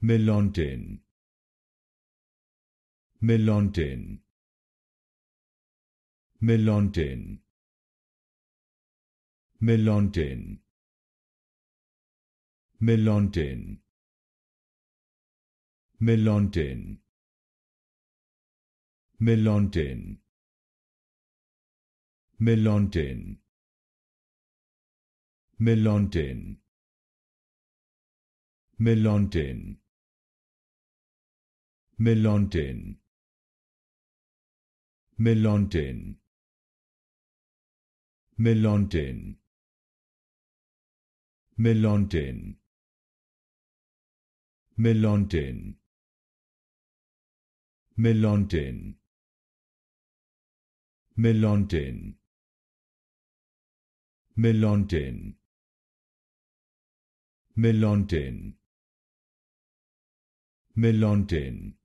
Melontin. Melontin. Melontin. Melontin. Melontin. Melontin. Melontin. Melontin. Melontin. Melontin. Melantin Melantin Melantin Melantin Melantin Melantin Melantin Melantin Melantin Melantin